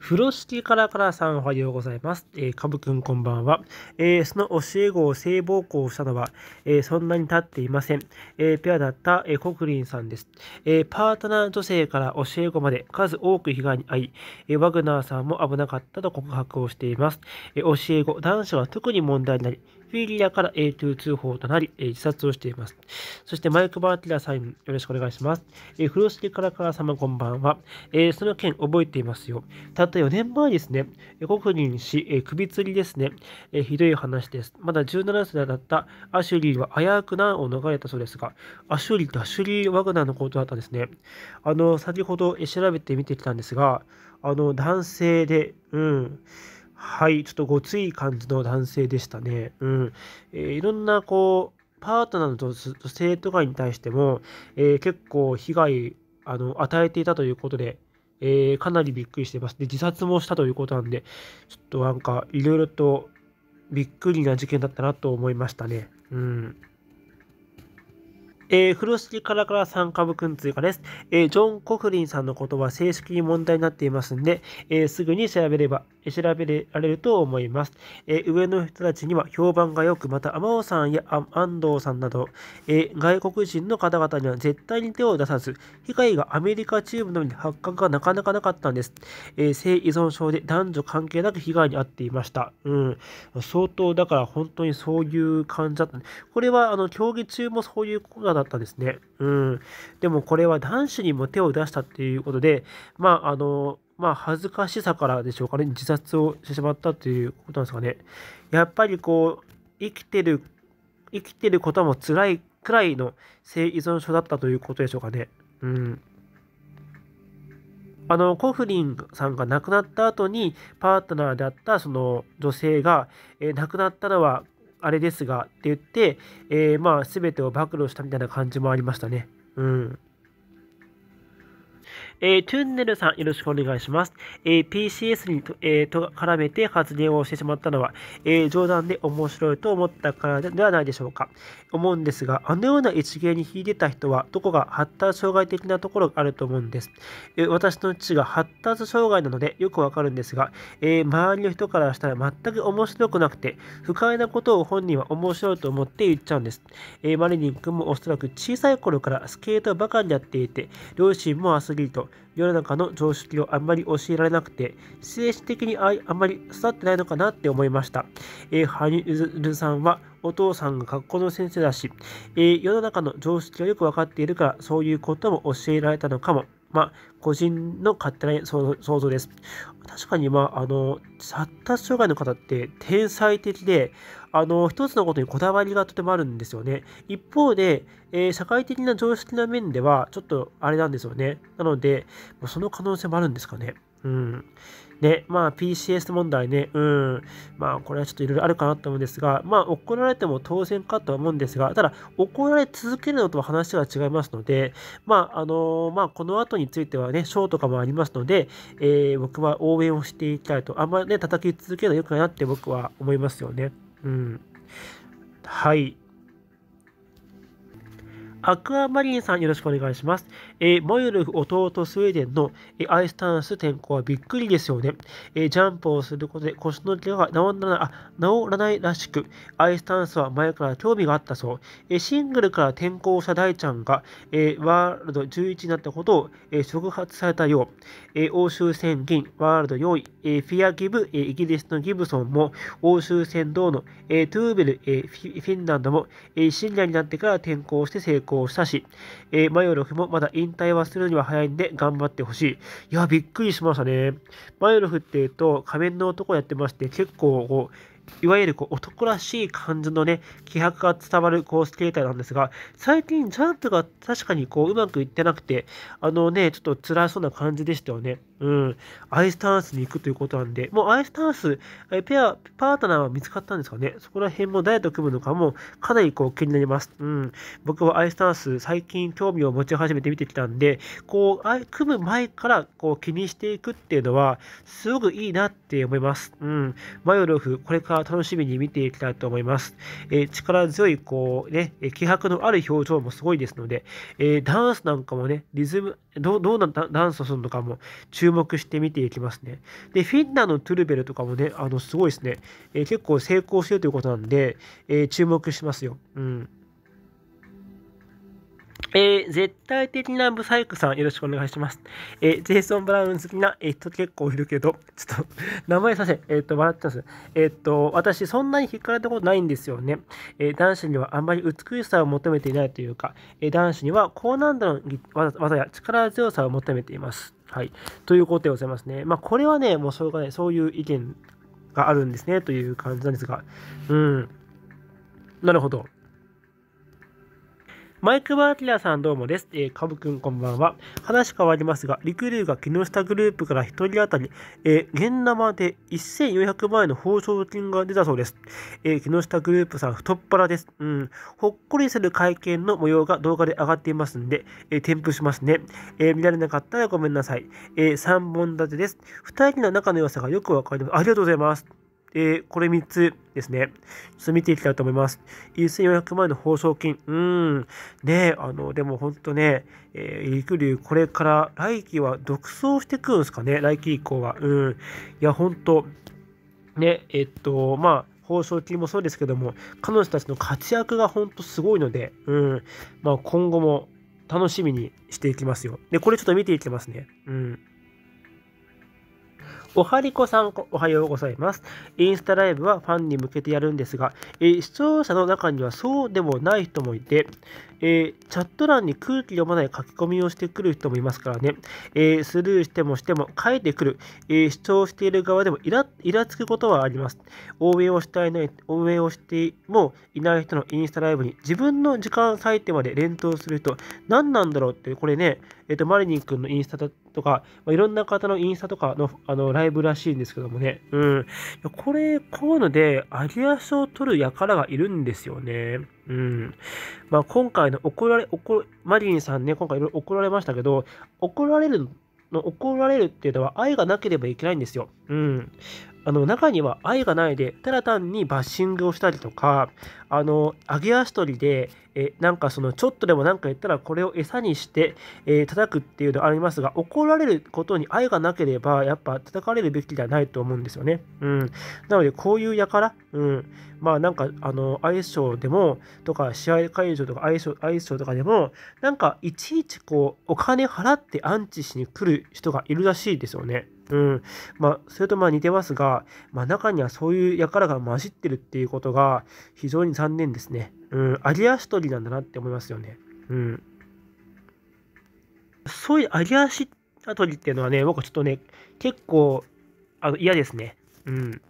風呂敷からからさんおはようございます。えー、かぶくんこんばんは。えー、その教え子を性暴行したのは、えー、そんなに経っていません。えー、ペアだった、えー、コクリンさんです。えー、パートナー女性から教え子まで数多く被害に遭い、えー、ワグナーさんも危なかったと告白をしています。えー、教え子、男子は特に問題になり、フィリアから A2 通報となり、え自殺をしています。そしてマイク・バーティラさん、よろしくお願いします。え風呂敷からから様、こんばんは。えその件覚えていますよ。たった4年前ですね、国人し、え首吊りですね、えひどい話です。まだ17歳だったアシュリーは危うく難を逃れたそうですが、アシュリーとアシュリー・ワグナーのことだったんですね。あの、先ほど、調べてみてきたんですが、あの、男性で、うん。はい、ちょっとごつい感じの男性でしたね。うん。えー、いろんな、こう、パートナーの女性とかに対しても、えー、結構被害あの与えていたということで、えー、かなりびっくりしてます。で、自殺もしたということなんで、ちょっとなんか、いろいろとびっくりな事件だったなと思いましたね。うん。えー、風呂敷からから3株くん追加です。えー、ジョン・コフリンさんのことは正式に問題になっていますんで、えー、すぐに調べれば、調べられると思います。え上の人たちには評判が良く、また、天尾さんや安藤さんなど、え外国人の方々には絶対に手を出さず、被害がアメリカ中部のように発覚がなかなかなかったんです。え性依存症で男女関係なく被害に遭っていました。うん。相当、だから本当にそういう感じだった。これは、あの、競技中もそういうことだだったんですね。うん。でもこれは男子にも手を出したっていうことで、まあ、あの、まあ、恥ずかしさからでしょうかね、自殺をしてしまったっていうことなんですかね。やっぱりこう、生きてる、生きてることも辛いくらいの性依存症だったということでしょうかね。うん。あの、コフリンさんが亡くなった後に、パートナーであったその女性が、えー、亡くなったのはあれですがって言って、えー、まあ全てを暴露したみたいな感じもありましたね。うん。えー、トゥンネルさん、よろしくお願いします。えー、PCS にと、えー、と絡めて発言をしてしまったのは、えー、冗談で面白いと思ったからではないでしょうか。思うんですが、あのような一芸に秀でた人は、どこか発達障害的なところがあると思うんです。えー、私の父が発達障害なので、よくわかるんですが、えー、周りの人からしたら全く面白くなくて、不快なことを本人は面白いと思って言っちゃうんです。えー、マリリン君もおそらく小さい頃からスケートばかりやっていて、両親もアスリート、世の中の常識をあんまり教えられなくて、政治的にああんまり育ってないのかなって思いました。えー、羽生結弦さんはお父さんが学校の先生だし、えー、世の中の常識がよくわかっているから、そういうことも教えられたのかも。まあ、個人の勝手な想像です。確かに、まあ、あの、発達障害の方って天才的で、あの、一つのことにこだわりがとてもあるんですよね。一方で、えー、社会的な常識な面では、ちょっとあれなんですよね。なので、その可能性もあるんですかね。うん。で、まあ PCS 問題ね、うん。まあこれはちょっといろいろあるかなと思うんですが、まあ怒られても当然かとは思うんですが、ただ怒られ続けるのとは話は違いますので、まああのまあこの後についてはね、ショーとかもありますので、えー、僕は応援をしていきたいと、あんまりね、叩き続けるのは良くないなって僕は思いますよね。うん。はい。アクアマリンさんよろしくお願いします。えー、ユルフ弟スウェーデンの、えー、アイスタンス天候はびっくりですよね。えー、ジャンプをすることで腰の怪我が治らないあ治らないらしく、アイスタンスは前から興味があったそう。えー、シングルから転校した大ちゃんが、えー、ワールド11になったことを、えー、触発されたよう。えー、欧州戦銀、ワールド4位、えー、フィアギブ、えー、イギリスのギブソンも、欧州戦銅の、えー、トゥーベル、えー、フィンランドも、えー、深アになってから転校して成功。功したし、えー、マヨロフもまだ引退はするには早いんで頑張ってほしい。いや、びっくりしましたね。マヨロフって言うと、仮面の男やってまして、結構こう、いわゆるこう男らしい感じのね、気迫が伝わるコースケーターなんですが、最近ジャンプが確かにこううまくいってなくて、あのね、ちょっと辛そうな感じでしたよね。うん。アイスタンスに行くということなんで、もうアイスタンス、ペア、パートナーは見つかったんですかね。そこら辺も誰と組むのかもかなりこう気になります。うん。僕はアイスタンス、最近興味を持ち始めて見てきたんで、こう、組む前からこう気にしていくっていうのは、すごくいいなって思います。うん。マヨロフ、これから楽しみに見ていきたいと思います。えー、力強い、こうね、気迫のある表情もすごいですので、えー、ダンスなんかもね、リズム、どうなダンスをするのかも注目して見ていきますね。で、フィンランドのトゥルベルとかもね、あの、すごいですね。えー、結構成功してるということなんで、え注目しますよ。うん。えー、絶対的なブサイクさん、よろしくお願いします。えー、ジェイソン・ブラウン好きな、えー、人結構いるけど、ちょっと 名前させ、えっ、と、笑ってます。えっ、と、私、そんなに引っかれたことないんですよね。え男子にはあんまり美しさを求めていないというか、え男子には高難度の技や力強さを求めています。はい。ということでございますね。まあ、これはね、もうしょうがない。そういう意見があるんですね、という感じなんですが、うん。なるほど。マイク・バーティラさんどうもです。えー、カブくんこんばんは。話変わりますが、リクルーが木下グループから1人当たり、えー、現生で1400万円の報奨金が出たそうです。えー、木下グループさん太っ腹です。うん。ほっこりする会見の模様が動画で上がっていますんで、えー、添付しますね。えー、見られなかったらごめんなさい。えー、3本立てです。2人の仲の良さがよくわかります。ありがとうございます。えー、これ3つですね。ちょっと見ていきたいと思います。1400万円の報奨金。うーん。ねあの、でも本当ね、えー、陸ー、これから来季は独走してくるんですかね。来季以降は。うん。いや、本当ね、えっと、まあ、報奨金もそうですけども、彼女たちの活躍が本当すごいので、うん。まあ、今後も楽しみにしていきますよ。で、これちょっと見ていきますね。うん。おはりこさん、おはようございます。インスタライブはファンに向けてやるんですが、え視聴者の中にはそうでもない人もいて、えー、チャット欄に空気読まない書き込みをしてくる人もいますからね、えー、スルーしてもしても書いてくる、えー、主張している側でもイライラつくことはあります。応援をしたいない、応援をしてもいない人のインスタライブに自分の時間割いてまで連投する人、何なんだろうって、これね、えっ、と、マリニン君のインスタとか、まあ、いろんな方のインスタとかのあのライブらしいんですけどもね、うん。これ、こういうので、アゲア賞を取る輩がいるんですよね。うん。まあ、今回の怒られ、怒、マリリンさんね、今回いろいろ怒られましたけど、怒られるの怒られるっていうのは愛がなければいけないんですよ。うん。あの中には愛がないでただ単にバッシングをしたりとかあの揚げ足取りでえなんかそのちょっとでも何か言ったらこれを餌にして、えー、叩くっていうのありますが怒られることに愛がなければやっぱ叩かれるべきではないと思うんですよね。うん、なのでこういう輩、うん、まあなんかあの相性でもとか試合会場とか愛称、相性とかでもなんかいちいちこうお金払ってアンチしに来る人がいるらしいですよね。うん。まあ、それとまあ似てますが、まあ、中にはそういう輩が混じってるっていうことが非常に残念ですね。うん。アリアシ取りなんだなって思いますよね。うん。そういうアリアシ取りっていうのはね、僕ちょっとね、結構あの嫌ですね。うん。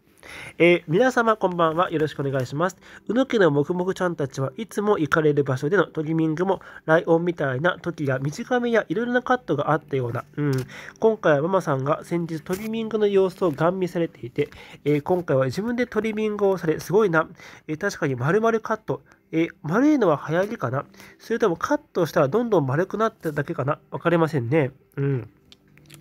えー、皆様こんばんは。よろしくお願いします。うぬけのもくもくちゃんたちはいつも行かれる場所でのトリミングも、ライオンみたいな時や短めやいろいろなカットがあったような、うん。今回はママさんが先日トリミングの様子をガン見されていて、えー、今回は自分でトリミングをされ、すごいな。えー、確かに丸々カット。え丸いのは流行りかなそれともカットしたらどんどん丸くなっただけかな分かりませんね。うん。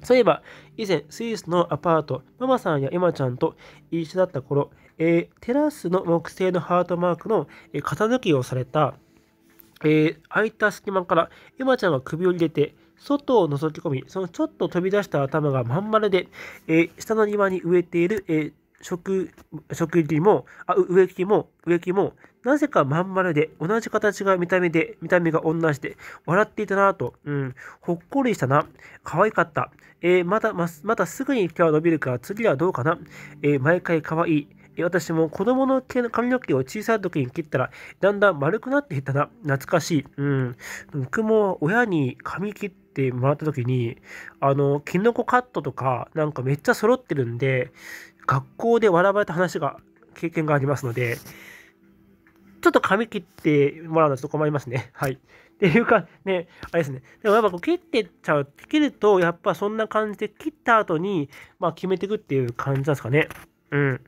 そういえば、以前、スイスのアパート、ママさんやエマちゃんと一緒だった頃、えー、テラスの木製のハートマークの、え型抜きをされた、えー、空いた隙間から、エマちゃんが首を入れて、外を覗き込み、そのちょっと飛び出した頭がまん丸で、えー、下の庭に植えている、えー、食、食器も、あ、植木も、植木も、なぜかまん丸で、同じ形が見た目で、見た目が同じで、笑っていたなと、うん、ほっこりしたな、可愛かった、えー、まだ、ま、またすぐに毛は伸びるから、次はどうかな、えー、毎回可愛い、私も子供の毛の髪の毛を小さい時に切ったら、だんだん丸くなっていったな。懐かしい。うん。僕も親に髪切ってもらった時に、あの、キノコカットとか、なんかめっちゃ揃ってるんで、学校で笑われた話が、経験がありますので、ちょっと髪切ってもらうのちょっと困りますね。はい。っていうか、ね、あれですね。でもやっぱこう切ってちゃう、切ると、やっぱそんな感じで切った後に、まあ決めていくっていう感じなんですかね。うん。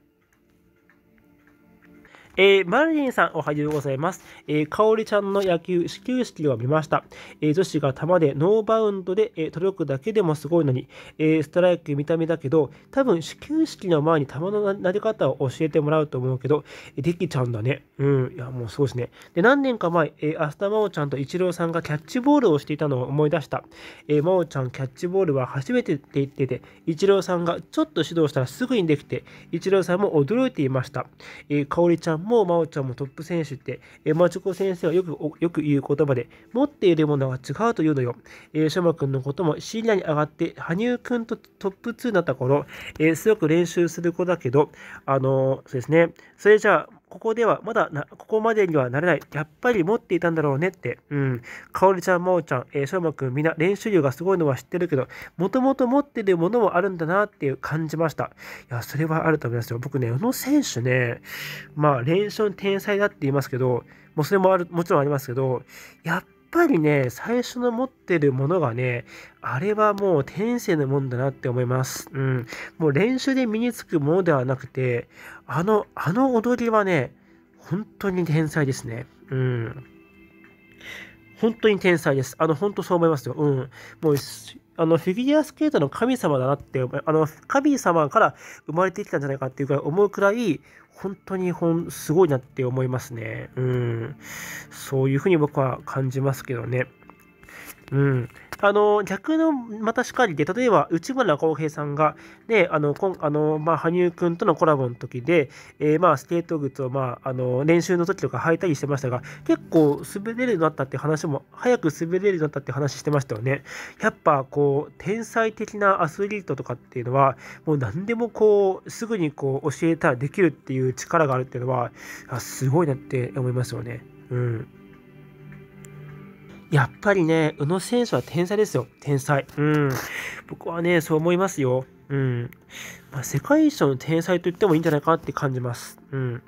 えー、マリリンさん、おはようございます。えー、かおりちゃんの野球始球式を見ました。えー、女子が球でノーバウンドで、えー、届くだけでもすごいのに、えー、ストライク見た目だけど、多分始球式の前に球の投げ方を教えてもらうと思うけど、えできちゃうんだね。うん、いや、もうそうですね。で、何年か前、えー、アスタマオちゃんとイチローさんがキャッチボールをしていたのを思い出した。えー、マオちゃん、キャッチボールは初めてって言ってて、イチローさんがちょっと指導したらすぐにできて、イチローさんも驚いていました。えー、かおりちゃんもも真央ちゃんもトップ選手って、えー、マチコ先生はよくよく言う言葉で、持っているものは違うというのよ。えー、ショマ君のことも深夜に上がって、羽生君とトップ2になった頃、えー、すごく練習する子だけど、あのー、そうですね、それじゃあ、ここではまだな、ここまでにはなれない。やっぱり持っていたんだろうねって。うん。かおりちゃん、まおちゃん、えー、しょうまくん、みんな練習量がすごいのは知ってるけど、もともと持ってるものもあるんだなっていう感じました。いや、それはあると思いますよ。僕ね、宇野選手ね、まあ、練習の天才だって言いますけど、もうそれもある、もちろんありますけど、やっぱりね、最初の持ってるものがね、あれはもう天性のもんだなって思います。うん。もう練習で身につくものではなくて、あの、あの踊りはね、本当に天才ですね。うん。本当に天才です。あの、本当そう思いますよ。うん。もう、あのフィギュアスケートの神様だなってあの神様から生まれてきたんじゃないかっていうか思うくらい本当にほんすごいなって思いますねうんそういうふうに僕は感じますけどねうん、あの逆のまたしかりで例えば内村航平さんが、ね、あのこあの、まあ、羽生君とのコラボの時で、えー、まあ、スケート靴を、まあ、あの練習の時とか履いたりしてましたが結構滑れるようになったって話も早く滑れるようになったって話してましたよねやっぱこう天才的なアスリートとかっていうのはもう何でもこうすぐにこう教えたらできるっていう力があるっていうのはすごいなって思いますよねうん。やっぱりね、宇野選手は天才ですよ。天才。うん。僕はね、そう思いますよ。うん。まあ、世界一の天才と言ってもいいんじゃないかなって感じます。うん。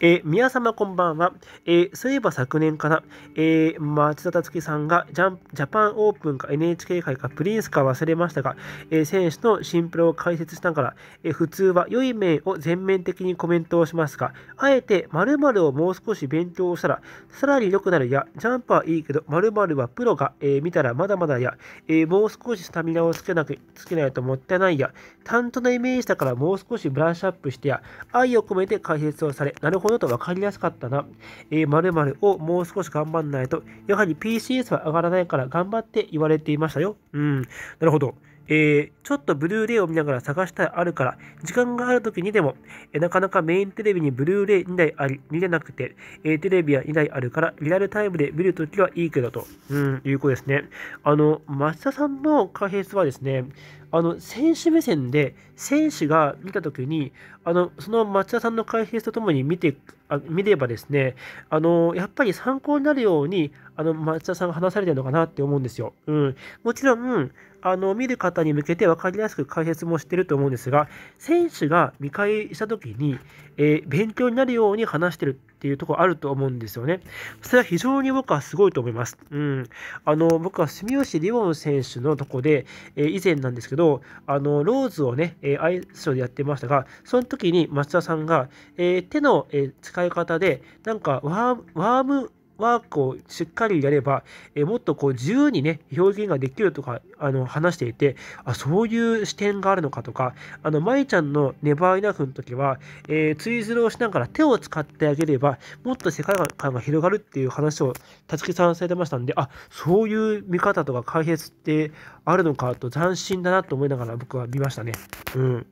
えー、皆様こんばんは。えー、そういえば昨年から、えー、松田達樹さんがジャジャパンオープンか NHK 杯かプリンスか忘れましたが、えー、選手のシンプルを解説しながら、えー、普通は良い面を全面的にコメントをしますが、あえて〇〇をもう少し勉強したら、さらに良くなるや、ジャンプはいいけど、〇〇はプロが、えー、見たらまだまだや、えー、もう少しスタミナをつけなくつけないともったいないや、担当のイメージだからもう少しブラッシュアップしてや、愛を込めて解説提をされ、なるほどと分かりやすかったな。えー、〇〇をもう少し頑張んないと、やはり PCS は上がらないから頑張って言われていましたよ。うん、なるほど。えー、ちょっとブルーレイを見ながら探したいあるから、時間がある時にでも、えー、なかなかメインテレビにブルーレイ2台あり、見れなくて、えー、テレビは2台あるから、リアルタイムで見るときはいいけどと、うん、いうことですね。あの、松田さんの解説はですね、あの、選手目線で、選手が見たときに、あの、その松田さんの解説とともに見て、あ見ればですね、あの、やっぱり参考になるように、あの、松田さんが話されてるのかなって思うんですよ。うん。もちろん、あの見る方に向けて分かりやすく解説もしてると思うんですが、選手が見返した時に、えー、勉強になるように話してるっていうところあると思うんですよね。それは非常に僕はすごいと思います。うん、あの僕は住吉リボン選手のとこで、えー、以前なんですけど、あのローズをね、えー、アイスショーでやってましたが、その時に松田さんが、えー、手の、え使い方で、なんかワーワームワークをしっかりやれば、えもっとこう自由にね、表現ができるとか、あの、話していて、あ、そういう視点があるのかとか、あの、舞ちゃんのネバーイナフの時は、えー、ツイズルをしながら手を使ってあげれば、もっと世界観が広がるっていう話を、たつきさんされてましたんで、あ、そういう見方とか解説ってあるのかと斬新だなと思いながら僕は見ましたね。うん。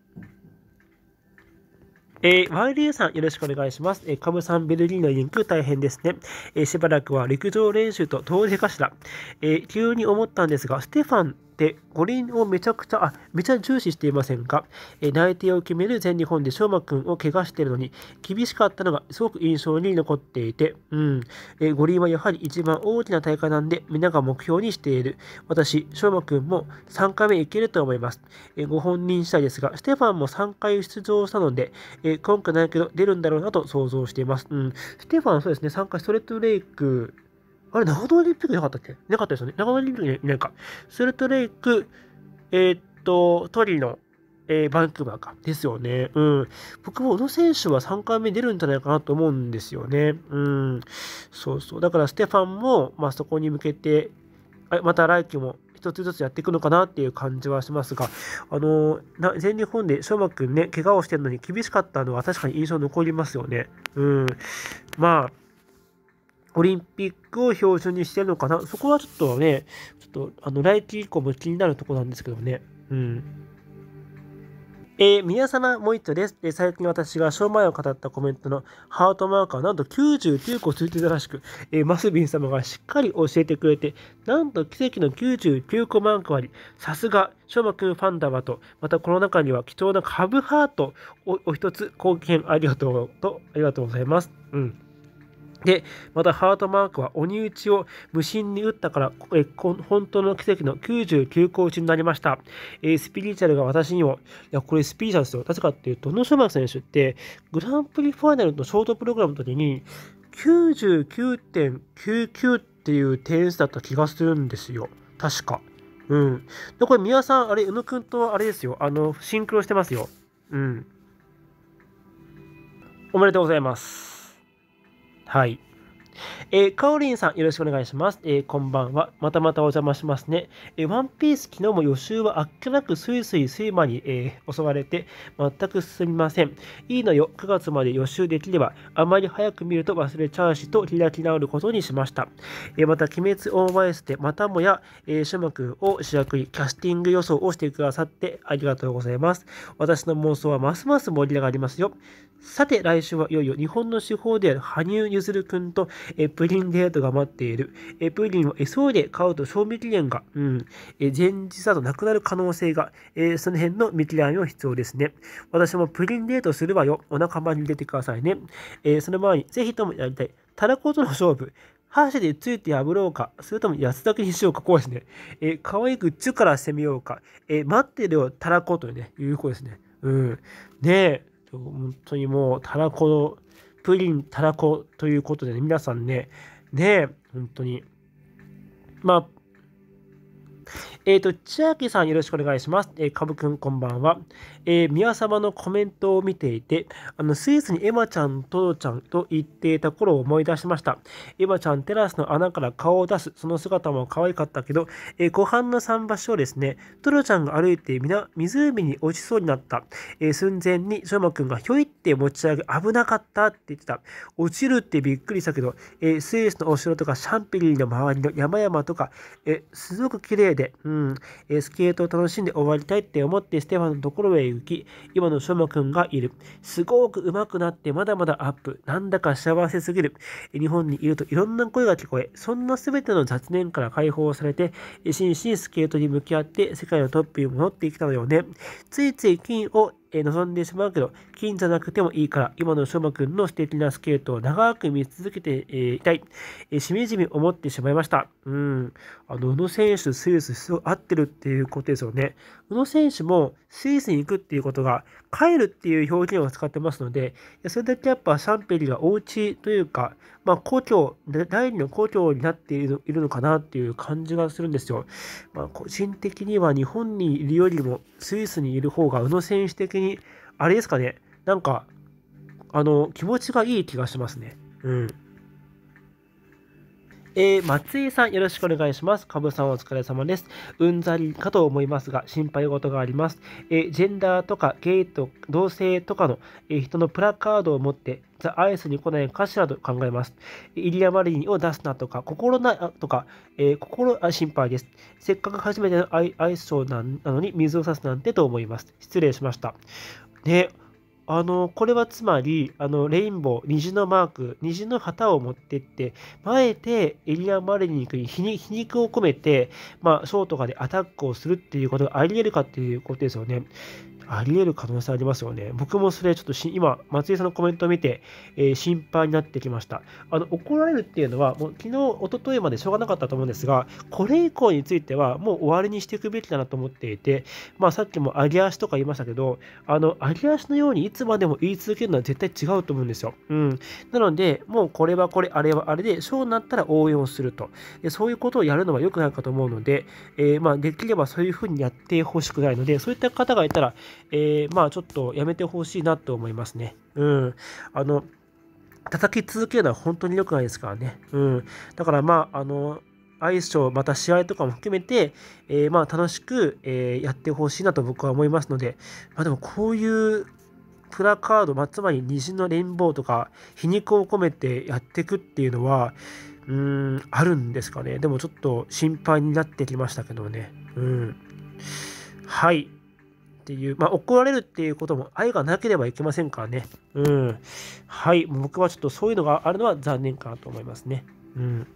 えー、ワイルユさん、よろしくお願いします。えー、カムさん、ベルギーのリンク、大変ですね。えー、しばらくは陸上練習と遠出かしら。えー、急に思ったんですが、ステファンで、五輪をめちゃくちゃ、あ、めちゃ重視していませんか、え内定を決める全日本で翔馬くんを怪我しているのに、厳しかったのがすごく印象に残っていて、うん、え五輪はやはり一番大きな大会なんで、皆が目標にしている。私、翔馬くんも3回目いけると思います。えご本人次第ですが、ステファンも3回出場したので、え今回ないけど出るんだろうなと想像しています。うん、ステファン、そうですね、3回ストレートレイク、あれ、長野オリンピックなかったっけなかったですよね。長野オリンピックいないか。スルトレイク、えー、っと、トリノ、えー、バンクーバーか。ですよね。うん。僕も小野選手は3回目出るんじゃないかなと思うんですよね。うん。そうそう。だからステファンも、まあ、そこに向けて、また来季も一つずつやっていくのかなっていう感じはしますが、あのー、全日本で翔馬くんね、怪我をしてるのに厳しかったのは確かに印象残りますよね。うん。まあ、オリンピックを表彰にしてるのかなそこはちょっとね、ちょっと、あの、来季以降も気になるとこなんですけどね。うん。えー、皆様、もう一度です。えー、最近私が正前を語ったコメントのハートマーカーなんと99個ついてたらしく、えー、マスビン様がしっかり教えてくれて、なんと奇跡の99個マークあり、さすが、正馬くんファンだわと、またこの中には貴重な株ハートをお一つ貢献ありがとうと、ありがとうございます。うん。で、またハートマークは鬼打ちを無心に打ったからえ、本当の奇跡の99個打ちになりました。えー、スピリチュアルが私にも、いや、これスピリチュアルですよ。なぜかっていうと、野島選手って、グランプリファイナルのショートプログラムの時に、99.99っていう点数だった気がするんですよ。確か。うん。で、これ、宮さん、あれ、宇野くんとあれですよ。あの、シンクロしてますよ。うん。おめでとうございます。はい。えー、かおりんさん、よろしくお願いします。えー、こんばんは。またまたお邪魔しますね。えー、ワンピース、昨日も予習はあっけなくスイスイ睡魔に、えー、襲われて、全く進みません。いいのよ、9月まで予習できれば、あまり早く見ると忘れちゃうしと開き直ることにしました。えー、また、鬼滅オーバーエスで、またもや、えー、シを主役にキャスティング予想をしてくださってありがとうございます。私の妄想はますます盛り上がりますよ。さて来週はいよいよ日本の司法である羽生結弦君とえプリンデートが待っている。えプリンは急いで買うと賞味期限が、うん、え前日だとなくなる可能性が、えその辺の見合いは必要ですね。私もプリンデートするわよ。お仲間に入れてくださいね。えその前にぜひともやりたい。たらことの勝負。箸でついて破ろうか、それとも安だけにしようか、こうですね。え可愛く中から攻めようか、え待ってるよ、たらことね、いう子ですね。うん。ねえ、本当にもう、たらこ、プリン、たらこということでね、皆さんね、ね、本当に、まあ、えっ、ー、と、千秋さんよろしくお願いします。えー、かぶくんこんばんは。えー、宮様のコメントを見ていて、あの、スイスにエマちゃん、トドちゃんと言っていた頃を思い出しました。エマちゃん、テラスの穴から顔を出す、その姿も可愛かったけど、えー、湖畔の桟橋をですね、トドちゃんが歩いてみな、湖に落ちそうになった。えー、寸前に、シょうまくんがひょいって持ち上げ、危なかったって言ってた。落ちるってびっくりしたけど、えー、スイスのお城とかシャンピリーの周りの山々とか、えー、すごく綺麗で、うん、えスケートを楽しんで終わりたいって思ってステファンのところへ行き、今のしょマくんがいる。すごく上手くなってまだまだアップ。なんだか幸せすぎる。日本にいるといろんな声が聞こえ、そんな全ての雑念から解放されて、真摯にスケートに向き合って世界のトップに戻ってきたのよね。ついつい金をえ望んでしまうけど、金じゃなくてもいいから、今の翔馬くんの素敵なスケートを長く見続けて、えいたい、えしみじみ思ってしまいました。うん。あの、宇野選手、スイス、すごい合ってるっていうことですよね。宇野選手もスイスに行くっていうことが、帰るっていう表現を使ってますので、それだけやっぱシャンペリがお家というか、まあ、故郷、第二の故郷になっているのかなっていう感じがするんですよ。まあ、個人的には日本にいるよりもスイスにいる方が、宇野選手的に、あれですかね、なんか、あの、気持ちがいい気がしますね。うん。えー、松井さん、よろしくお願いします。かぶさん、お疲れ様です。うんざりかと思いますが、心配事があります。えー、ジェンダーとかゲイと同性とかの、えー、人のプラカードを持って、ザ・アイスに来ないかしらと考えます。イリア・マリンを出すなとか、心なとか、えー、心あ心配です。せっかく初めてのアイアイスショーなのに水を差すなんてと思います。失礼しました。ね、あのこれはつまりあのレインボー、虹のマーク、虹の旗を持ってって、前えてエリアマリニックに皮肉を込めて、まあ、ショートかでアタックをするっていうことがあり得るかっていうことですよね。あり得る可能性ありますよね。僕もそれちょっと今、松井さんのコメントを見て、えー、心配になってきました。あの怒られるっていうのは、もう昨日、一昨日までしょうがなかったと思うんですが、これ以降についてはもう終わりにしていくべきだなと思っていて、まあ、さっきも揚げ足とか言いましたけど、あの揚げ足のようにいつまでも言い続けるのは絶対違うと思うんですよ。うん、なので、もうこれはこれ、あれはあれで、そうなったら応援をするとで。そういうことをやるのは良くないかと思うので、えー、まあできればそういうふうにやってほしくないので、そういった方がいたら、えー、まあちょっとやめてほしいなと思いますね。うん。あの、叩き続けるのは本当に良くないですからね。うん。だからまあ、あの、アイスショー、また試合とかも含めて、えー、まあ楽しく、えー、やってほしいなと僕は思いますので、まあでもこういうプラカード、まあ、つまり虹のレインボーとか、皮肉を込めてやっていくっていうのは、うーん、あるんですかね。でもちょっと心配になってきましたけどね。うん。はい。っていう、まあ、怒られるっていうことも愛がなければいけませんからね。うん。はい。僕はちょっとそういうのがあるのは残念かなと思いますね。うん。